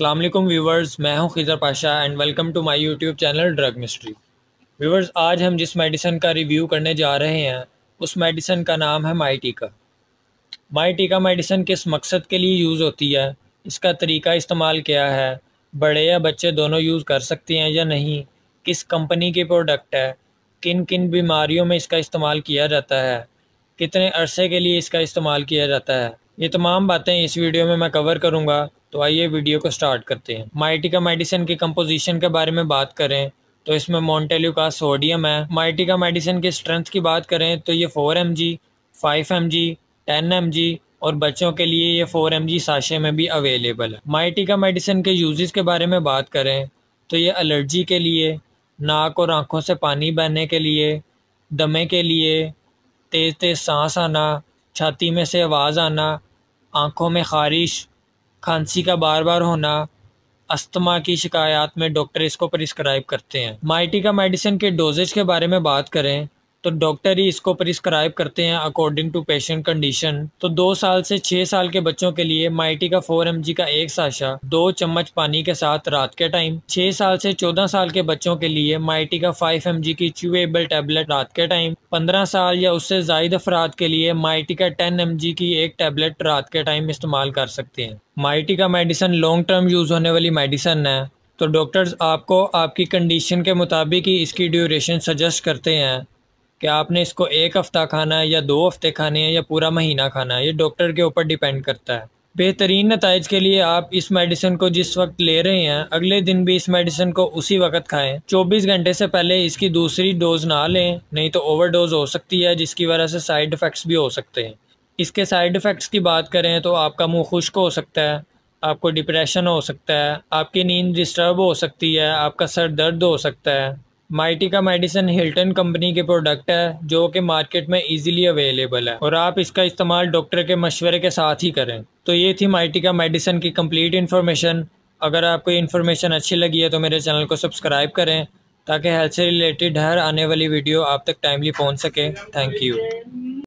अल्लाम व्यूवर्स मैं हूं Khizar Pasha and welcome to my YouTube channel drug mystery viewers आज हम जिस मेडिसन का रिव्यू करने जा रहे हैं उस मेडिसन का नाम है माई टीका माई टीका मेडिसन किस मकसद के लिए यूज़ होती है इसका तरीका इस्तेमाल क्या है बड़े या बच्चे दोनों यूज़ कर सकते हैं या नहीं किस कंपनी के प्रोडक्ट है किन किन बीमारियों में इसका इस्तेमाल किया जाता है कितने अरसे के लिए इसका इस्तेमाल किया जाता है ये तमाम बातें इस वीडियो में मैं कवर करूँगा तो आइए वीडियो को स्टार्ट करते हैं माइटिका मेडिसिन के कंपोजिशन के बारे में बात करें तो इसमें मोन्टेल्यू का सोडियम है माइटिका मेडिसिन के स्ट्रेंथ की बात करें तो ये four M G five M G ten M G और बच्चों के लिए ये फोर एम जी साशे में भी अवेलेबल है माइटिका मेडिसिन के यूजेस के बारे में बात करें तो ये एलर्जी के लिए नाक और आँखों से पानी बहने के लिए दमे के लिए तेज़ तेज़ सांस आना छाती में से आवाज़ आना आँखों में ख़ारिश खांसी का बार बार होना अस्थमा की शिकायत में डॉक्टर इसको प्रिस्क्राइब करते हैं माइटी का मेडिसिन के डोजेज के बारे में बात करें तो डॉक्टर ही इसको प्रिस्क्राइब करते हैं अकॉर्डिंग टू पेशेंट कंडीशन तो दो साल से छः साल के बच्चों के लिए माइटी का फोर एम का एक साशा दो चम्मच पानी के साथ रात के टाइम छः साल से चौदह साल के बच्चों के लिए माइटी का फाइव एम की च्यूएबल टैबलेट रात के टाइम पंद्रह साल या उससे जायद अफराद के लिए माइटी का टेन एम की एक टैबलेट रात के टाइम इस्तेमाल कर सकते हैं माइटी का मेडिसन लॉन्ग टर्म यूज़ होने वाली मेडिसन है तो डॉक्टर्स आपको आपकी कंडीशन के मुताबिक ही इसकी ड्यूरेशन सजेस्ट करते हैं कि आपने इसको एक हफ़्ता खाना है या दो हफ़्ते खाने हैं या पूरा महीना खाना है ये डॉक्टर के ऊपर डिपेंड करता है बेहतरीन नतज के लिए आप इस मेडिसिन को जिस वक्त ले रहे हैं अगले दिन भी इस मेडिसिन को उसी वक्त खाएं 24 घंटे से पहले इसकी दूसरी डोज ना लें नहीं तो ओवरडोज हो सकती है जिसकी वजह से साइड इफ़ेक्ट्स भी हो सकते हैं इसके साइड इफ़ेक्ट्स की बात करें तो आपका मुंह खुश्क हो सकता है आपको डिप्रेशन हो सकता है आपकी नींद डिस्टर्ब हो सकती है आपका सर दर्द हो सकता है माइटी का मेडिसन हिल्टन कंपनी के प्रोडक्ट है जो कि मार्केट में इजीली अवेलेबल है और आप इसका इस्तेमाल डॉक्टर के मशवरे के साथ ही करें तो ये थी माइटी का मेडिसन की कंप्लीट इन्फॉर्मेशन अगर आपको ये इन्फॉर्मेशन अच्छी लगी है तो मेरे चैनल को सब्सक्राइब करें ताकि हेल्थ से रिलेटेड हर आने वाली वीडियो आप तक टाइमली पहुँच सके थैंक यू